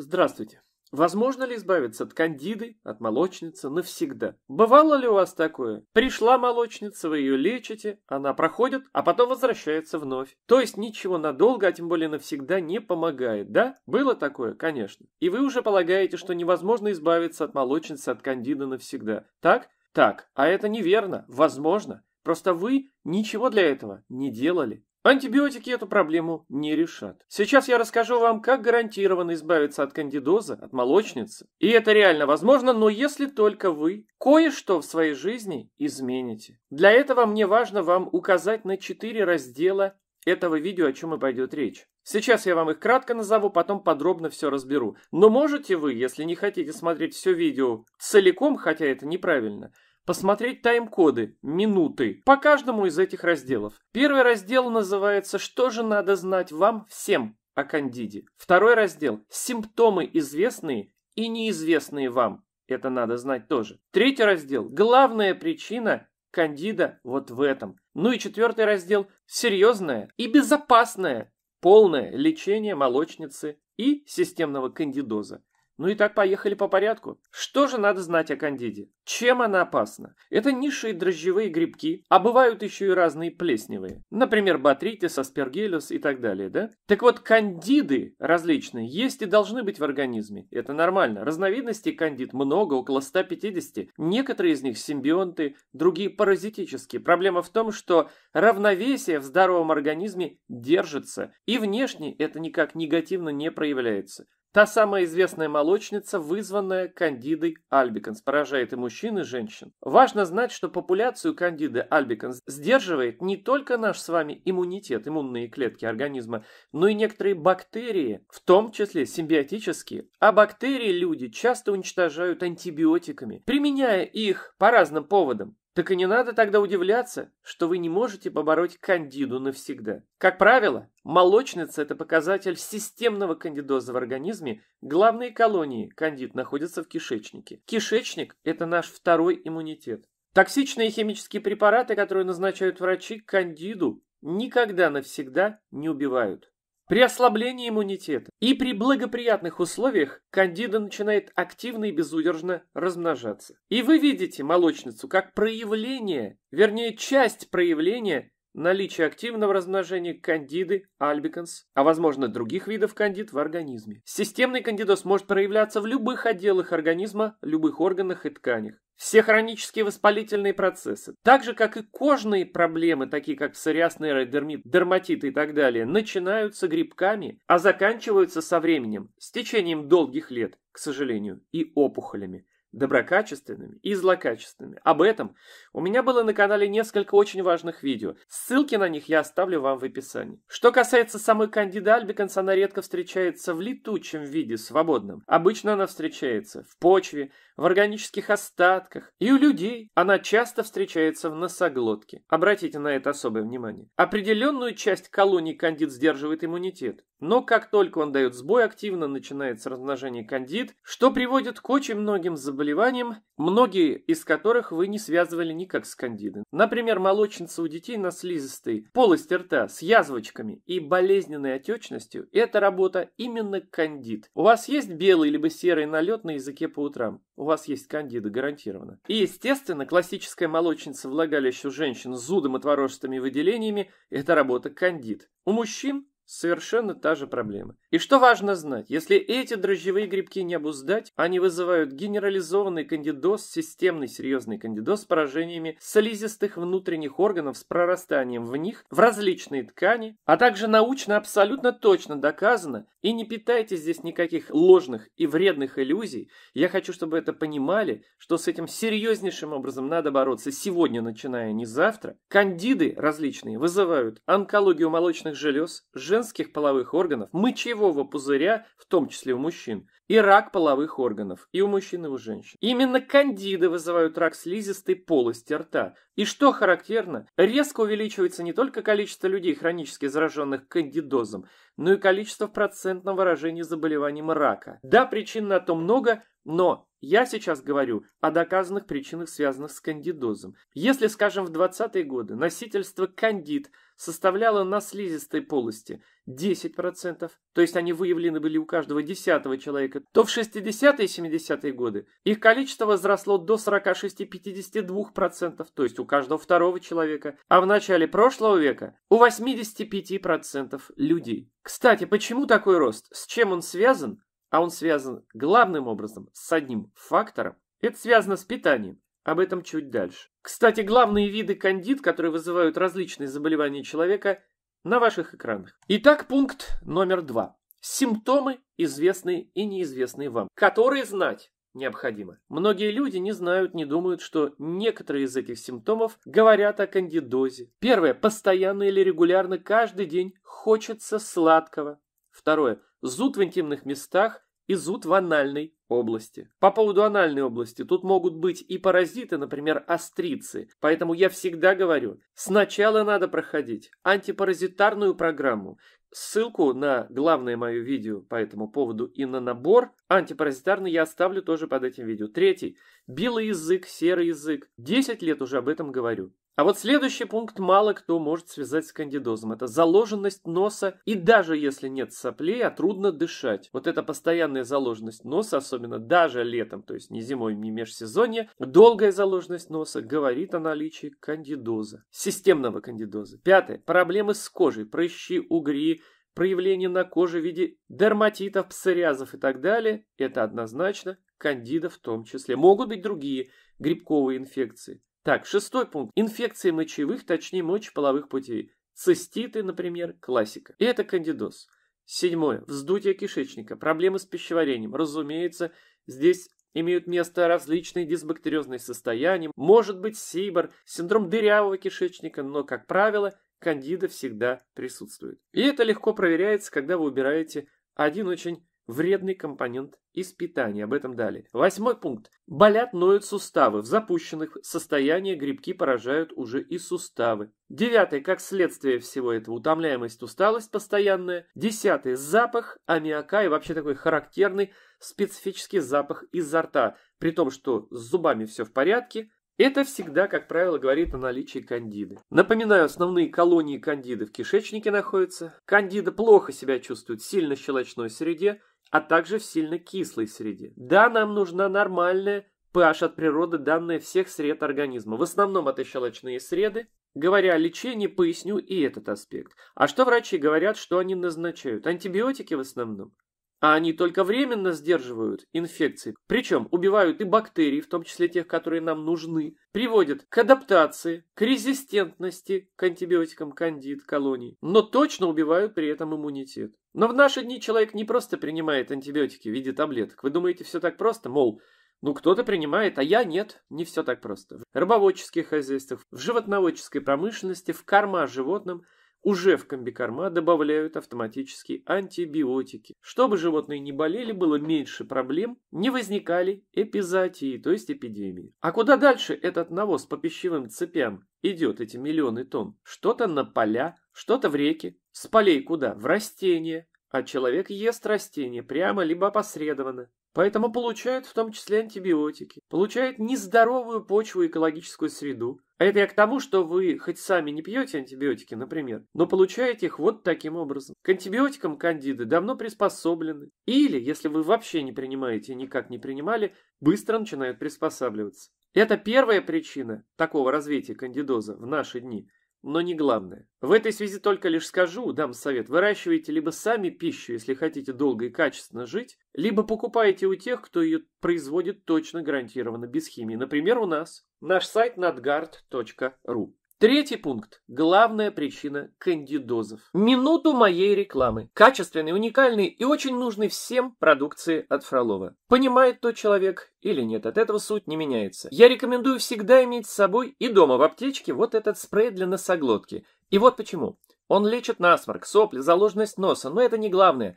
Здравствуйте. Возможно ли избавиться от кандиды, от молочницы навсегда? Бывало ли у вас такое? Пришла молочница, вы ее лечите, она проходит, а потом возвращается вновь. То есть ничего надолго, а тем более навсегда не помогает, да? Было такое, конечно. И вы уже полагаете, что невозможно избавиться от молочницы, от кандиды навсегда. Так? Так. А это неверно. Возможно. Просто вы ничего для этого не делали. Антибиотики эту проблему не решат. Сейчас я расскажу вам, как гарантированно избавиться от кандидоза, от молочницы. И это реально возможно, но если только вы кое-что в своей жизни измените. Для этого мне важно вам указать на четыре раздела этого видео, о чем и пойдет речь. Сейчас я вам их кратко назову, потом подробно все разберу. Но можете вы, если не хотите смотреть все видео целиком, хотя это неправильно – Посмотреть тайм-коды, минуты по каждому из этих разделов. Первый раздел называется «Что же надо знать вам всем о кандиде?». Второй раздел «Симптомы известные и неизвестные вам». Это надо знать тоже. Третий раздел «Главная причина кандида вот в этом». Ну и четвертый раздел «Серьезное и безопасное полное лечение молочницы и системного кандидоза. Ну и так поехали по порядку. Что же надо знать о кандиде? Чем она опасна? Это низшие дрожжевые грибки, а бывают еще и разные плесневые. Например, батритис, аспергиллус и так далее, да? Так вот, кандиды различные есть и должны быть в организме. Это нормально. Разновидностей кандид много, около 150. Некоторые из них симбионты, другие паразитические. Проблема в том, что равновесие в здоровом организме держится, и внешне это никак негативно не проявляется. Та самая известная молочница, вызванная кандидой альбиканс, поражает и мужчин, и женщин. Важно знать, что популяцию кандиды альбиканс сдерживает не только наш с вами иммунитет, иммунные клетки организма, но и некоторые бактерии, в том числе симбиотические. А бактерии люди часто уничтожают антибиотиками, применяя их по разным поводам. Так и не надо тогда удивляться, что вы не можете побороть кандиду навсегда. Как правило, молочница – это показатель системного кандидоза в организме. Главные колонии кандид находятся в кишечнике. Кишечник – это наш второй иммунитет. Токсичные химические препараты, которые назначают врачи, кандиду никогда навсегда не убивают. При ослаблении иммунитета и при благоприятных условиях кандида начинает активно и безудержно размножаться. И вы видите молочницу как проявление, вернее часть проявления наличия активного размножения кандиды, альбиканс, а возможно других видов кандид в организме. Системный кандидоз может проявляться в любых отделах организма, любых органах и тканях. Все хронические воспалительные процессы, так же как и кожные проблемы, такие как псориаз, нейродермит, дерматит и так далее, начинаются грибками, а заканчиваются со временем, с течением долгих лет, к сожалению, и опухолями доброкачественными и злокачественными. Об этом у меня было на канале несколько очень важных видео. Ссылки на них я оставлю вам в описании. Что касается самой Кандида Альбиконс, она редко встречается в летучем виде, свободном. Обычно она встречается в почве, в органических остатках и у людей. Она часто встречается в носоглотке. Обратите на это особое внимание. Определенную часть колоний кандид сдерживает иммунитет. Но как только он дает сбой, активно начинается размножение кандид, что приводит к очень многим заболеваниям заболеваниям, многие из которых вы не связывали никак с кандидой. Например, молочница у детей на слизистой, полость рта с язвочками и болезненной отечностью – это работа именно кандид. У вас есть белый либо серый налет на языке по утрам? У вас есть кандиды, гарантированно. И, естественно, классическая молочница, у женщин с зудом и творожистыми выделениями – это работа кандид. У мужчин Совершенно та же проблема. И что важно знать, если эти дрожжевые грибки не обуздать, они вызывают генерализованный кандидоз, системный серьезный кандидоз с поражениями слизистых внутренних органов с прорастанием в них в различные ткани, а также научно абсолютно точно доказано, и не питайте здесь никаких ложных и вредных иллюзий, я хочу, чтобы это понимали, что с этим серьезнейшим образом надо бороться сегодня, начиная не завтра. Кандиды различные вызывают онкологию молочных желез, желез женских половых органов, мочевого пузыря, в том числе у мужчин, и рак половых органов, и у мужчин, и у женщин. Именно кандиды вызывают рак слизистой полости рта. И что характерно, резко увеличивается не только количество людей, хронически зараженных кандидозом, но и количество в процентном выражении заболеваний рака. Да, причин на то много, но я сейчас говорю о доказанных причинах, связанных с кандидозом. Если, скажем, в 20-е годы носительство кандид составляло на слизистой полости 10%, то есть они выявлены были у каждого десятого человека, то в 60-е и 70-е годы их количество возросло до 46-52%, то есть у каждого второго человека, а в начале прошлого века у 85% людей. Кстати, почему такой рост? С чем он связан? а он связан главным образом с одним фактором, это связано с питанием. Об этом чуть дальше. Кстати, главные виды кандид, которые вызывают различные заболевания человека, на ваших экранах. Итак, пункт номер два. Симптомы, известные и неизвестные вам, которые знать необходимо. Многие люди не знают, не думают, что некоторые из этих симптомов говорят о кандидозе. Первое. Постоянно или регулярно каждый день хочется сладкого. Второе зуд в интимных местах и зуд в анальной области. По поводу анальной области, тут могут быть и паразиты, например, острицы. Поэтому я всегда говорю, сначала надо проходить антипаразитарную программу. Ссылку на главное мое видео по этому поводу и на набор антипаразитарный я оставлю тоже под этим видео. Третий. Белый язык, серый язык. 10 лет уже об этом говорю. А вот следующий пункт мало кто может связать с кандидозом. Это заложенность носа. И даже если нет соплей, а трудно дышать. Вот эта постоянная заложенность носа, особенно даже летом, то есть не зимой, не межсезонье, долгая заложенность носа говорит о наличии кандидоза. Системного кандидоза. Пятое. Проблемы с кожей. Прыщи, угри, проявления на коже в виде дерматитов, псориазов и так далее, это однозначно кандида в том числе. Могут быть другие грибковые инфекции. Так, шестой пункт. Инфекции мочевых, точнее мочеполовых путей. Циститы, например, классика. И это кандидоз. Седьмое. Вздутие кишечника. Проблемы с пищеварением. Разумеется, здесь имеют место различные дисбактериозные состояния, может быть сибор, синдром дырявого кишечника, но, как правило, кандида всегда присутствует. И это легко проверяется, когда вы убираете один очень вредный компонент из питания. Об этом далее. Восьмой пункт. Болят, ноют суставы. В запущенных состоянии грибки поражают уже и суставы. Девятый. Как следствие всего этого утомляемость, усталость постоянная. Десятый. Запах аммиака и вообще такой характерный специфический запах изо рта. При том, что с зубами все в порядке, это всегда, как правило, говорит о наличии кандиды. Напоминаю, основные колонии кандиды в кишечнике находятся. Кандида плохо себя чувствует в сильно щелочной среде, а также в сильно кислой среде. Да, нам нужна нормальная pH от природы, данная всех сред организма, в основном это щелочные среды. Говоря о лечении, поясню и этот аспект. А что врачи говорят, что они назначают? Антибиотики в основном. А они только временно сдерживают инфекции, причем убивают и бактерии, в том числе тех, которые нам нужны, приводят к адаптации, к резистентности к антибиотикам кандид колоний, но точно убивают при этом иммунитет. Но в наши дни человек не просто принимает антибиотики в виде таблеток. Вы думаете, все так просто? Мол, ну кто-то принимает, а я нет. Не все так просто. В рыбоводческих хозяйствах, в животноводческой промышленности, в корма животным – уже в комбикорма добавляют автоматически антибиотики. Чтобы животные не болели, было меньше проблем, не возникали эпизотии, то есть эпидемии. А куда дальше этот навоз по пищевым цепям идет, эти миллионы тонн? Что-то на поля, что-то в реки. С полей куда? В растения. А человек ест растения прямо либо опосредованно. Поэтому получают в том числе антибиотики, получают нездоровую почву и экологическую среду. А это я к тому, что вы хоть сами не пьете антибиотики, например, но получаете их вот таким образом. К антибиотикам кандиды давно приспособлены. Или, если вы вообще не принимаете никак не принимали, быстро начинают приспосабливаться. Это первая причина такого развития кандидоза в наши дни – но не главное. В этой связи только лишь скажу, дам совет, выращивайте либо сами пищу, если хотите долго и качественно жить, либо покупайте у тех, кто ее производит точно гарантированно без химии. Например, у нас. Наш сайт надгард.ру Третий пункт. Главная причина кандидозов. Минуту моей рекламы. Качественной, уникальной и очень нужной всем продукции от Фролова. Понимает тот человек или нет, от этого суть не меняется. Я рекомендую всегда иметь с собой и дома в аптечке вот этот спрей для носоглотки. И вот почему. Он лечит насморк, сопли, заложенность носа, но это не главное.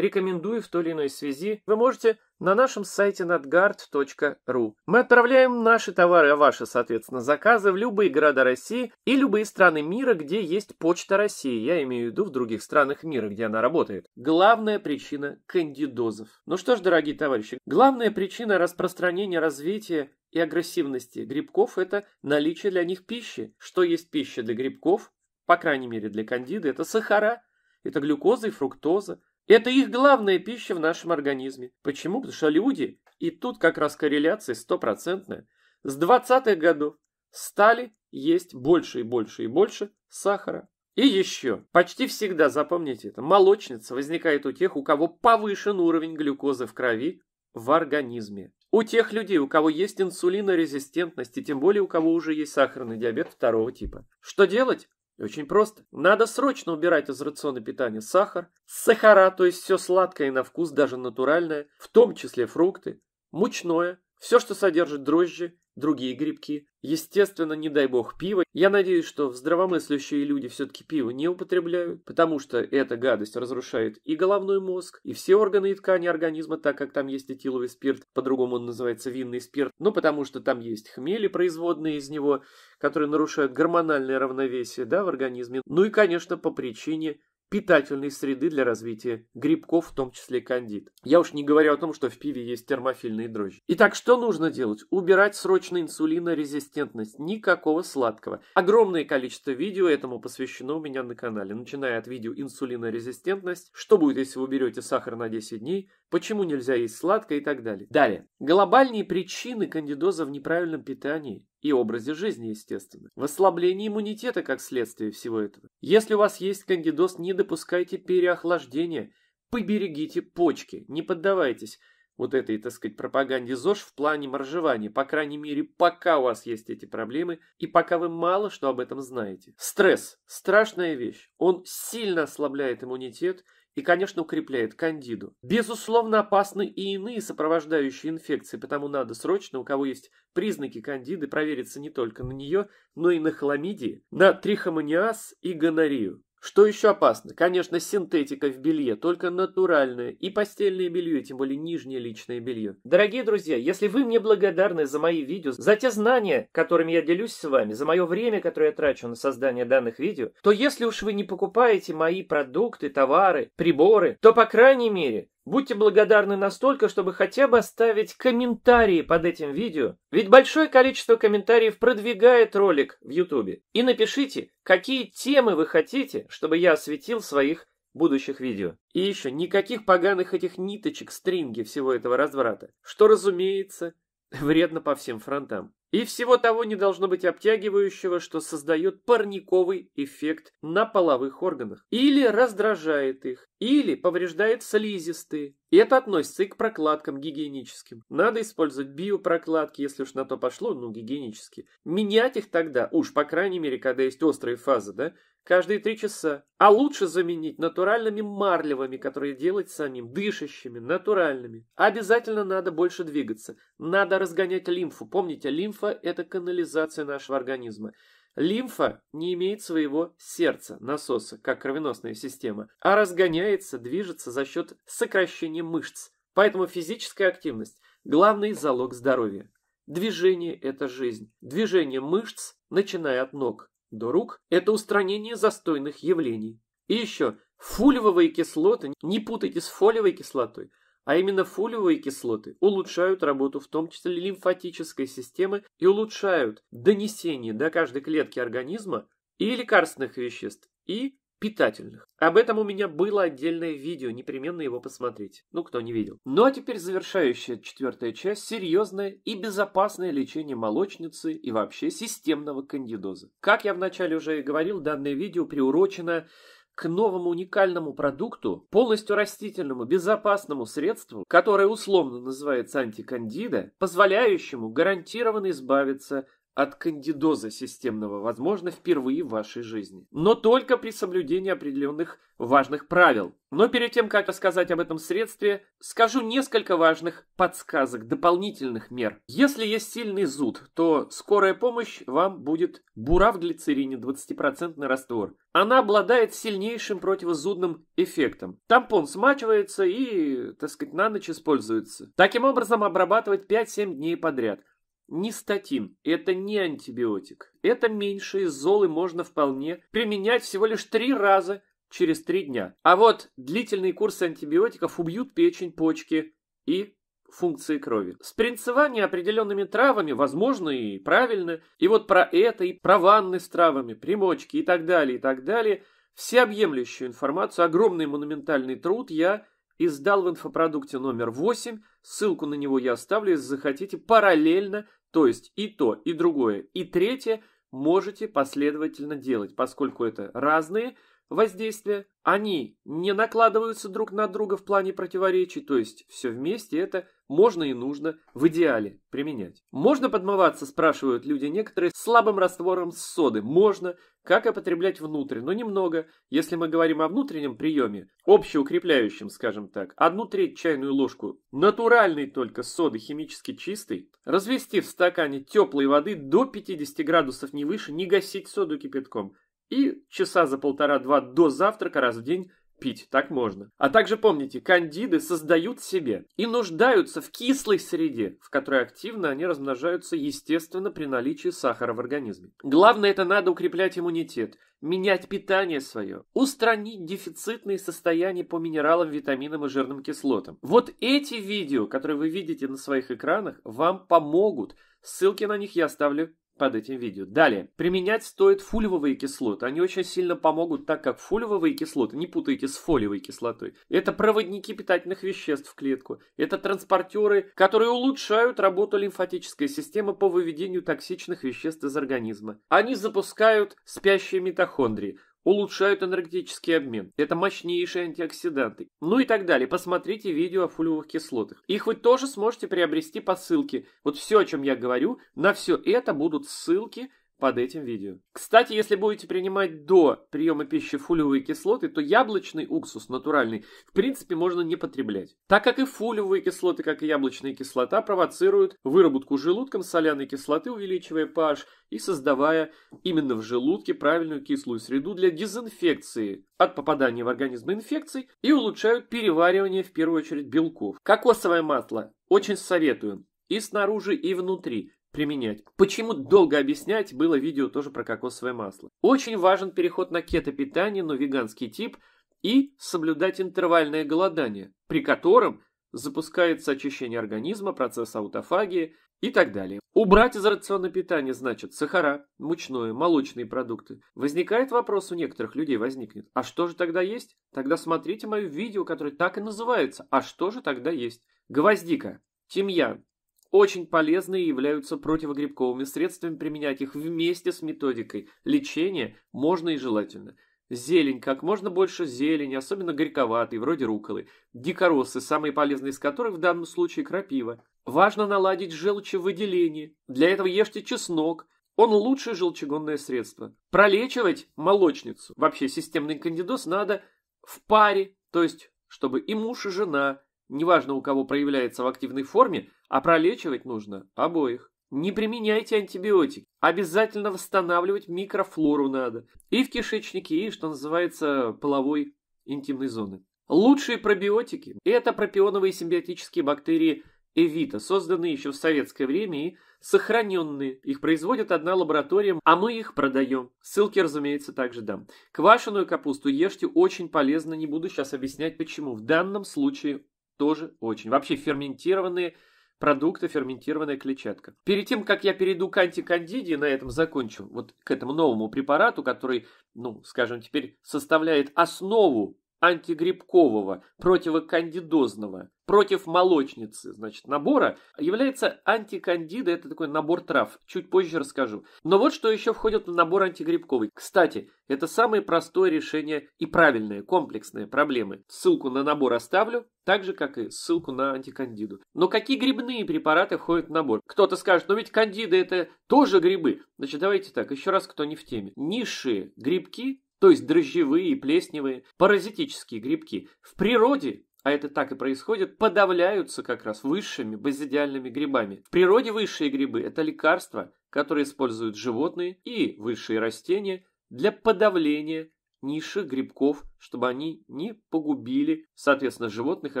рекомендую в той или иной связи, вы можете на нашем сайте nadgard.ru. Мы отправляем наши товары, а ваши, соответственно, заказы в любые города России и любые страны мира, где есть почта России. Я имею в виду в других странах мира, где она работает. Главная причина кандидозов. Ну что ж, дорогие товарищи, главная причина распространения, развития и агрессивности грибков – это наличие для них пищи. Что есть пища для грибков? По крайней мере, для кандиды – это сахара, это глюкоза и фруктоза, это их главная пища в нашем организме. Почему? Потому что люди, и тут как раз корреляция стопроцентная, с 20-х годов стали есть больше и больше и больше сахара. И еще, почти всегда, запомните это, молочница возникает у тех, у кого повышен уровень глюкозы в крови в организме. У тех людей, у кого есть инсулинорезистентность, и тем более у кого уже есть сахарный диабет второго типа. Что делать? Очень просто. Надо срочно убирать из рациона питания сахар, сахара, то есть все сладкое на вкус, даже натуральное, в том числе фрукты, мучное, все, что содержит дрожжи, другие грибки. Естественно, не дай бог пиво. Я надеюсь, что здравомыслящие люди все-таки пиво не употребляют, потому что эта гадость разрушает и головной мозг, и все органы и ткани организма, так как там есть этиловый спирт, по-другому он называется винный спирт, но потому что там есть хмели, производные из него, которые нарушают гормональное равновесие да, в организме. Ну и, конечно, по причине питательной среды для развития грибков, в том числе кандид. Я уж не говорю о том, что в пиве есть термофильные дрожжи. Итак, что нужно делать? Убирать срочно инсулинорезистентность. Никакого сладкого. Огромное количество видео этому посвящено у меня на канале. Начиная от видео «Инсулинорезистентность», что будет, если вы уберете сахар на 10 дней, почему нельзя есть сладкое и так далее. Далее. Глобальные причины кандидоза в неправильном питании и образе жизни, естественно. Восслабление иммунитета как следствие всего этого. Если у вас есть кандидоз, не допускайте переохлаждения, поберегите почки, не поддавайтесь вот этой, так сказать, пропаганде ЗОЖ в плане моржевания, по крайней мере, пока у вас есть эти проблемы и пока вы мало что об этом знаете. Стресс – страшная вещь. Он сильно ослабляет иммунитет – и, конечно, укрепляет кандиду. Безусловно, опасны и иные сопровождающие инфекции, потому надо срочно, у кого есть признаки кандиды, провериться не только на нее, но и на хламидии, на трихомониаз и гонорию. Что еще опасно? Конечно, синтетика в белье, только натуральное. И постельное белье, тем более нижнее личное белье. Дорогие друзья, если вы мне благодарны за мои видео, за те знания, которыми я делюсь с вами, за мое время, которое я трачу на создание данных видео, то если уж вы не покупаете мои продукты, товары, приборы, то, по крайней мере, Будьте благодарны настолько, чтобы хотя бы оставить комментарии под этим видео, ведь большое количество комментариев продвигает ролик в YouTube. И напишите, какие темы вы хотите, чтобы я осветил в своих будущих видео. И еще никаких поганых этих ниточек, стринги всего этого разврата, что, разумеется, Вредно по всем фронтам. И всего того не должно быть обтягивающего, что создает парниковый эффект на половых органах. Или раздражает их, или повреждает слизистые. И это относится и к прокладкам гигиеническим. Надо использовать биопрокладки, если уж на то пошло, ну, гигиенически Менять их тогда, уж, по крайней мере, когда есть острые фазы, да, каждые три часа, а лучше заменить натуральными марлевыми, которые делать самим, дышащими, натуральными. Обязательно надо больше двигаться, надо разгонять лимфу. Помните, лимфа – это канализация нашего организма. Лимфа не имеет своего сердца, насоса, как кровеносная система, а разгоняется, движется за счет сокращения мышц. Поэтому физическая активность – главный залог здоровья. Движение – это жизнь. Движение мышц, начиная от ног – до рук – это устранение застойных явлений. И еще, фулевые кислоты, не путайте с фолиевой кислотой, а именно фолиевые кислоты улучшают работу в том числе лимфатической системы и улучшают донесение до каждой клетки организма и лекарственных веществ, и питательных. Об этом у меня было отдельное видео, непременно его посмотрите. Ну, кто не видел. Ну, а теперь завершающая четвертая часть – серьезное и безопасное лечение молочницы и вообще системного кандидоза. Как я вначале уже и говорил, данное видео приурочено к новому уникальному продукту, полностью растительному, безопасному средству, которое условно называется антикандида, позволяющему гарантированно избавиться от кандидоза системного возможно впервые в вашей жизни. Но только при соблюдении определенных важных правил. Но перед тем, как рассказать об этом средстве, скажу несколько важных подсказок, дополнительных мер. Если есть сильный зуд, то скорая помощь вам будет бура в глицерине 20% раствор. Она обладает сильнейшим противозудным эффектом. Тампон смачивается и, так сказать, на ночь используется. Таким образом, обрабатывать 5-7 дней подряд – не статин, это не антибиотик. Это меньше из золы можно вполне применять всего лишь три раза через три дня. А вот длительные курсы антибиотиков убьют печень, почки и функции крови. Спринцевание определенными травами возможно и правильно. И вот про это, и про ванны с травами, примочки и так далее, и так далее. Всеобъемлющую информацию, огромный монументальный труд я издал в инфопродукте номер 8. Ссылку на него я оставлю, если захотите, параллельно то есть и то, и другое, и третье можете последовательно делать, поскольку это разные – воздействия, они не накладываются друг на друга в плане противоречий, то есть все вместе это можно и нужно в идеале применять. Можно подмываться, спрашивают люди некоторые, слабым раствором соды. Можно, как и внутрь, но немного. Если мы говорим о внутреннем приеме, общеукрепляющем, скажем так, одну треть чайную ложку натуральной только соды, химически чистой, развести в стакане теплой воды до 50 градусов, не выше, не гасить соду кипятком. И часа за полтора-два до завтрака раз в день пить, так можно. А также помните, кандиды создают себе и нуждаются в кислой среде, в которой активно они размножаются, естественно, при наличии сахара в организме. Главное, это надо укреплять иммунитет, менять питание свое, устранить дефицитные состояния по минералам, витаминам и жирным кислотам. Вот эти видео, которые вы видите на своих экранах, вам помогут. Ссылки на них я оставлю под этим видео. Далее. Применять стоит фульвовые кислоты. Они очень сильно помогут, так как фульвовые кислоты, не путайте с фолиевой кислотой, это проводники питательных веществ в клетку. Это транспортеры, которые улучшают работу лимфатической системы по выведению токсичных веществ из организма. Они запускают спящие митохондрии – улучшают энергетический обмен. Это мощнейшие антиоксиданты. Ну и так далее. Посмотрите видео о фулевых кислотах. Их вы тоже сможете приобрести по ссылке. Вот все, о чем я говорю, на все это будут ссылки – под этим видео. Кстати, если будете принимать до приема пищи фулевые кислоты, то яблочный уксус натуральный в принципе можно не потреблять. Так как и фулевые кислоты, как и яблочная кислота провоцируют выработку желудком соляной кислоты, увеличивая pH и создавая именно в желудке правильную кислую среду для дезинфекции от попадания в организм инфекций и улучшают переваривание в первую очередь белков. Кокосовое масло очень советую и снаружи, и внутри применять. Почему долго объяснять, было видео тоже про кокосовое масло. Очень важен переход на кето-питание, но веганский тип, и соблюдать интервальное голодание, при котором запускается очищение организма, процесс аутофагии и так далее. Убрать из рациона питания значит сахара, мучное, молочные продукты. Возникает вопрос у некоторых людей, возникнет, а что же тогда есть? Тогда смотрите мое видео, которое так и называется, а что же тогда есть? Гвоздика, тимьян, очень полезны и являются противогрибковыми средствами, применять их вместе с методикой лечения можно и желательно. Зелень, как можно больше зелени, особенно горьковатой, вроде руколы. Дикоросы, самые полезные из которых в данном случае крапива. Важно наладить желчевыделение. Для этого ешьте чеснок, он лучшее желчегонное средство. Пролечивать молочницу, вообще системный кандидоз, надо в паре, то есть чтобы и муж, и жена, неважно у кого проявляется в активной форме, а пролечивать нужно обоих. Не применяйте антибиотики. Обязательно восстанавливать микрофлору надо. И в кишечнике, и, что называется, половой интимной зоны. Лучшие пробиотики – это пропионовые симбиотические бактерии Эвита, созданные еще в советское время и сохраненные. Их производит одна лаборатория, а мы их продаем. Ссылки, разумеется, также дам. Квашеную капусту ешьте очень полезно, не буду сейчас объяснять почему. В данном случае тоже очень. Вообще ферментированные – продукта ферментированная клетчатка. Перед тем, как я перейду к антикандиде, на этом закончу, вот к этому новому препарату, который, ну, скажем, теперь составляет основу антигрибкового, противокандидозного, против молочницы, значит, набора, является антикандида, это такой набор трав, чуть позже расскажу. Но вот что еще входит в набор антигрибковый. Кстати, это самое простое решение и правильное комплексные проблемы. Ссылку на набор оставлю, так же, как и ссылку на антикандиду. Но какие грибные препараты входят в набор? Кто-то скажет, ну ведь кандида это тоже грибы. Значит, давайте так, еще раз, кто не в теме. Низшие грибки то есть дрожжевые, и плесневые, паразитические грибки, в природе, а это так и происходит, подавляются как раз высшими базидиальными грибами. В природе высшие грибы – это лекарства, которые используют животные и высшие растения для подавления низших грибков, чтобы они не погубили, соответственно, животных и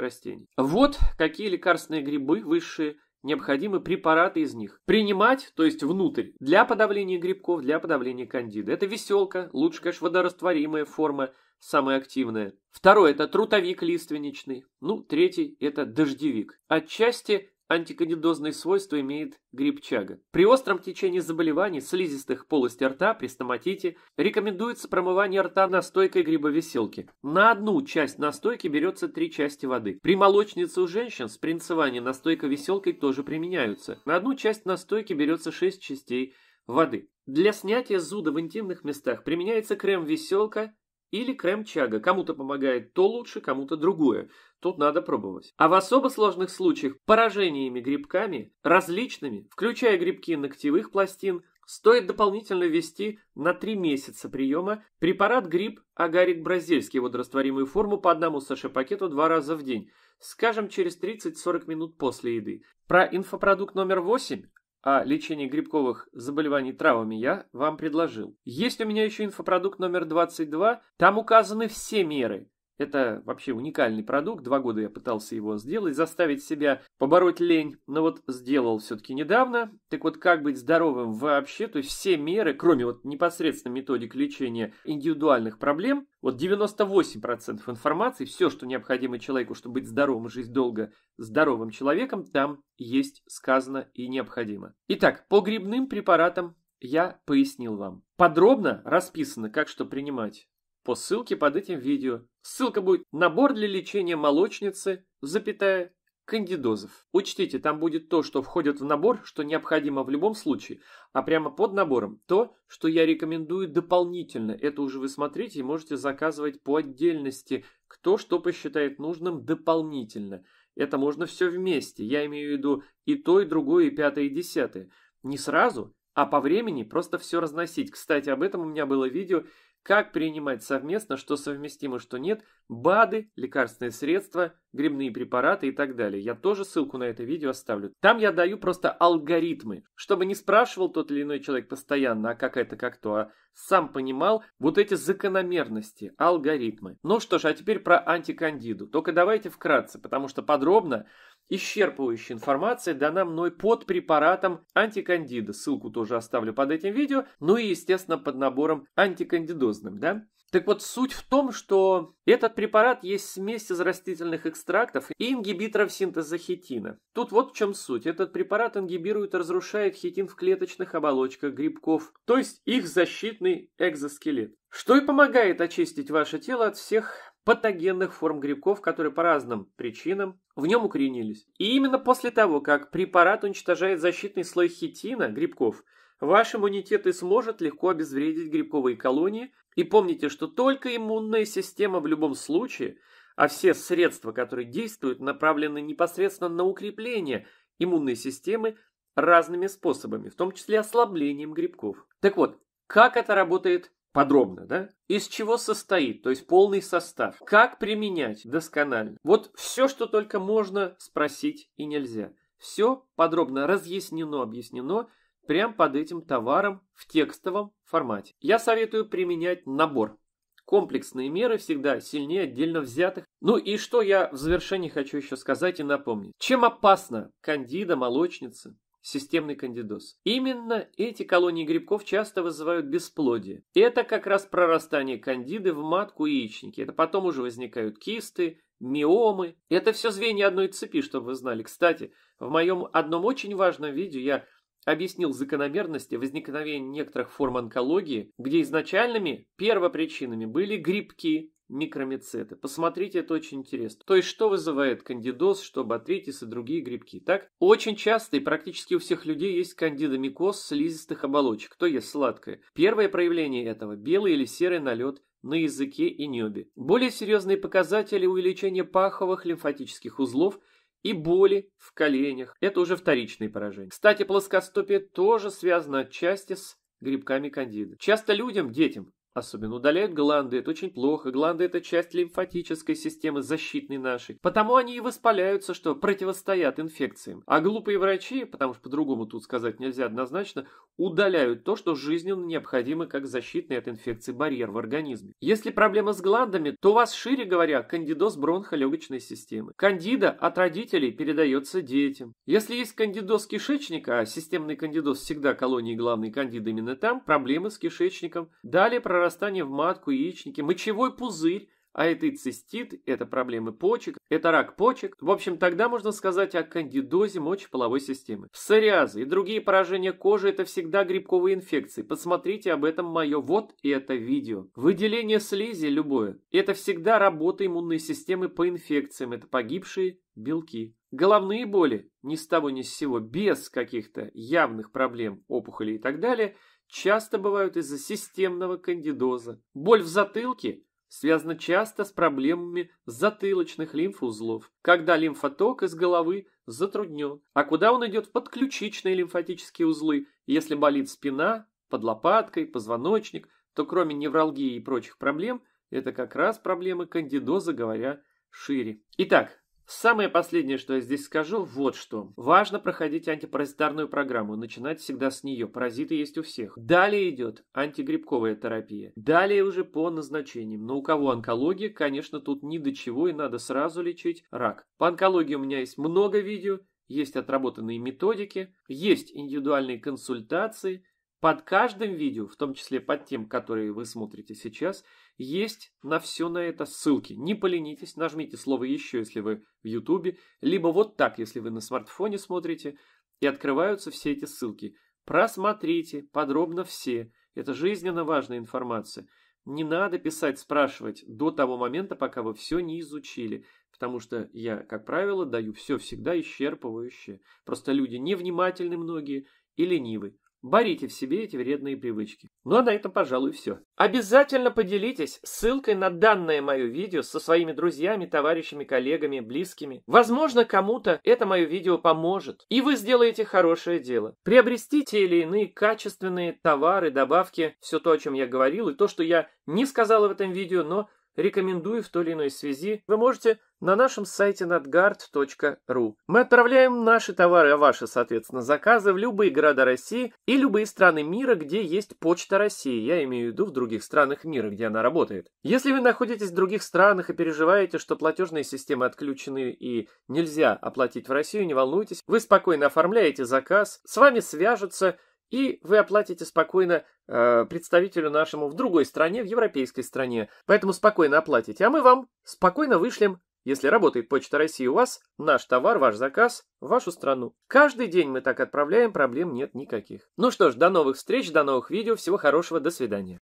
растений. Вот какие лекарственные грибы высшие – необходимы препараты из них. Принимать, то есть внутрь, для подавления грибков, для подавления кандиды. Это веселка, лучше, конечно, водорастворимая форма, самая активная. Второй – это трутовик лиственничный. Ну, третий – это дождевик. Отчасти Антикандидозные свойства имеет грибчага. При остром течении заболеваний слизистых полости рта при стоматите рекомендуется промывание рта настойкой грибовеселки. На одну часть настойки берется три части воды. При молочнице у женщин спринцевание настойка веселкой тоже применяются. На одну часть настойки берется 6 частей воды. Для снятия зуда в интимных местах применяется крем-веселка или крем-чага. Кому-то помогает то лучше, кому-то другое. Тут надо пробовать. А в особо сложных случаях поражениями грибками, различными, включая грибки ногтевых пластин, стоит дополнительно ввести на 3 месяца приема препарат гриб агарик бразильский, водорастворимую форму по одному саше-пакету два раза в день, скажем, через 30-40 минут после еды. Про инфопродукт номер 8 о лечении грибковых заболеваний травами я вам предложил. Есть у меня еще инфопродукт номер 22, там указаны все меры, это вообще уникальный продукт. Два года я пытался его сделать, заставить себя побороть лень. Но вот сделал все-таки недавно. Так вот, как быть здоровым вообще? То есть все меры, кроме вот непосредственно методик лечения индивидуальных проблем, вот 98% информации, все, что необходимо человеку, чтобы быть здоровым, жить долго здоровым человеком, там есть сказано и необходимо. Итак, по грибным препаратам я пояснил вам. Подробно расписано, как что принимать по ссылке под этим видео. Ссылка будет «Набор для лечения молочницы, запятая, кандидозов». Учтите, там будет то, что входит в набор, что необходимо в любом случае, а прямо под набором то, что я рекомендую дополнительно. Это уже вы смотрите и можете заказывать по отдельности, кто что посчитает нужным дополнительно. Это можно все вместе, я имею в виду и то, и другое, и пятое, и десятое. Не сразу, а по времени просто все разносить. Кстати, об этом у меня было видео, как принимать совместно, что совместимо, что нет, БАДы, лекарственные средства, грибные препараты и так далее. Я тоже ссылку на это видео оставлю. Там я даю просто алгоритмы, чтобы не спрашивал тот или иной человек постоянно, а как это, как то, а сам понимал вот эти закономерности, алгоритмы. Ну что ж, а теперь про антикандиду. Только давайте вкратце, потому что подробно исчерпывающая информация дана мной под препаратом антикандида, ссылку тоже оставлю под этим видео, ну и, естественно, под набором антикандидозным, да? Так вот, суть в том, что этот препарат есть смесь из растительных экстрактов и ингибиторов синтеза хитина. Тут вот в чем суть. Этот препарат ингибирует и разрушает хитин в клеточных оболочках грибков, то есть их защитный экзоскелет. Что и помогает очистить ваше тело от всех патогенных форм грибков, которые по разным причинам в нем укоренились. И именно после того, как препарат уничтожает защитный слой хитина, грибков, ваш иммунитет и сможет легко обезвредить грибковые колонии. И помните, что только иммунная система в любом случае, а все средства, которые действуют, направлены непосредственно на укрепление иммунной системы разными способами, в том числе ослаблением грибков. Так вот, как это работает подробно, да? Из чего состоит, то есть полный состав. Как применять досконально. Вот все, что только можно спросить и нельзя. Все подробно разъяснено, объяснено прямо под этим товаром в текстовом формате. Я советую применять набор. Комплексные меры всегда сильнее отдельно взятых. Ну и что я в завершении хочу еще сказать и напомнить. Чем опасна кандида, молочница, системный кандидоз. Именно эти колонии грибков часто вызывают бесплодие. Это как раз прорастание кандиды в матку яичники. Это потом уже возникают кисты, миомы. Это все звенья одной цепи, чтобы вы знали. Кстати, в моем одном очень важном видео я объяснил закономерности возникновения некоторых форм онкологии, где изначальными первопричинами были грибки, микромицеты. Посмотрите, это очень интересно. То есть, что вызывает кандидоз, что батритис и другие грибки, так? Очень часто и практически у всех людей есть кандидомикоз слизистых оболочек, Кто ест сладкое. Первое проявление этого – белый или серый налет на языке и небе. Более серьезные показатели увеличение паховых лимфатических узлов – и боли в коленях. Это уже вторичные поражения. Кстати, плоскостопие тоже связано отчасти с грибками кандиды. Часто людям, детям, Особенно удаляют гланды, это очень плохо. Гланды – это часть лимфатической системы защитной нашей. Потому они и воспаляются, что противостоят инфекциям. А глупые врачи, потому что по-другому тут сказать нельзя однозначно, удаляют то, что жизненно необходимо как защитный от инфекции барьер в организме. Если проблема с гландами, то у вас, шире говоря, кандидоз бронхолегочной системы. Кандида от родителей передается детям. Если есть кандидоз кишечника, а системный кандидоз всегда колонии главной кандиды именно там, проблемы с кишечником. Далее про прорастание в матку, яичнике, мочевой пузырь, а это и цистит, это проблемы почек, это рак почек. В общем, тогда можно сказать о кандидозе мочеполовой системы. Псориазы и другие поражения кожи – это всегда грибковые инфекции. Посмотрите об этом мое вот и это видео. Выделение слизи любое – это всегда работа иммунной системы по инфекциям, это погибшие белки. Головные боли ни с того ни с сего, без каких-то явных проблем, опухолей и так далее – часто бывают из-за системного кандидоза. Боль в затылке связана часто с проблемами затылочных лимфоузлов, когда лимфоток из головы затруднен. А куда он идет в подключичные лимфатические узлы? Если болит спина, под лопаткой, позвоночник, то кроме невралгии и прочих проблем, это как раз проблемы кандидоза, говоря шире. Итак, Самое последнее, что я здесь скажу, вот что. Важно проходить антипаразитарную программу, начинать всегда с нее. Паразиты есть у всех. Далее идет антигрибковая терапия. Далее уже по назначениям. Но у кого онкология, конечно, тут ни до чего и надо сразу лечить рак. По онкологии у меня есть много видео, есть отработанные методики, есть индивидуальные консультации – под каждым видео, в том числе под тем, которые вы смотрите сейчас, есть на все на это ссылки. Не поленитесь, нажмите слово «еще», если вы в YouTube, либо вот так, если вы на смартфоне смотрите, и открываются все эти ссылки. Просмотрите подробно все. Это жизненно важная информация. Не надо писать, спрашивать до того момента, пока вы все не изучили. Потому что я, как правило, даю все всегда исчерпывающее. Просто люди невнимательны многие и ленивы. Борите в себе эти вредные привычки. Ну а на этом, пожалуй, все. Обязательно поделитесь ссылкой на данное мое видео со своими друзьями, товарищами, коллегами, близкими. Возможно, кому-то это мое видео поможет, и вы сделаете хорошее дело. Приобрести те или иные качественные товары, добавки, все то, о чем я говорил, и то, что я не сказал в этом видео, но рекомендую в той или иной связи. Вы можете на нашем сайте надгард.ру Мы отправляем наши товары, а ваши, соответственно, заказы в любые города России и любые страны мира, где есть почта России. Я имею в виду в других странах мира, где она работает. Если вы находитесь в других странах и переживаете, что платежные системы отключены и нельзя оплатить в Россию, не волнуйтесь, вы спокойно оформляете заказ, с вами свяжутся и вы оплатите спокойно э, представителю нашему в другой стране, в европейской стране. Поэтому спокойно оплатите, а мы вам спокойно вышлем если работает Почта России у вас, наш товар, ваш заказ, в вашу страну. Каждый день мы так отправляем, проблем нет никаких. Ну что ж, до новых встреч, до новых видео, всего хорошего, до свидания.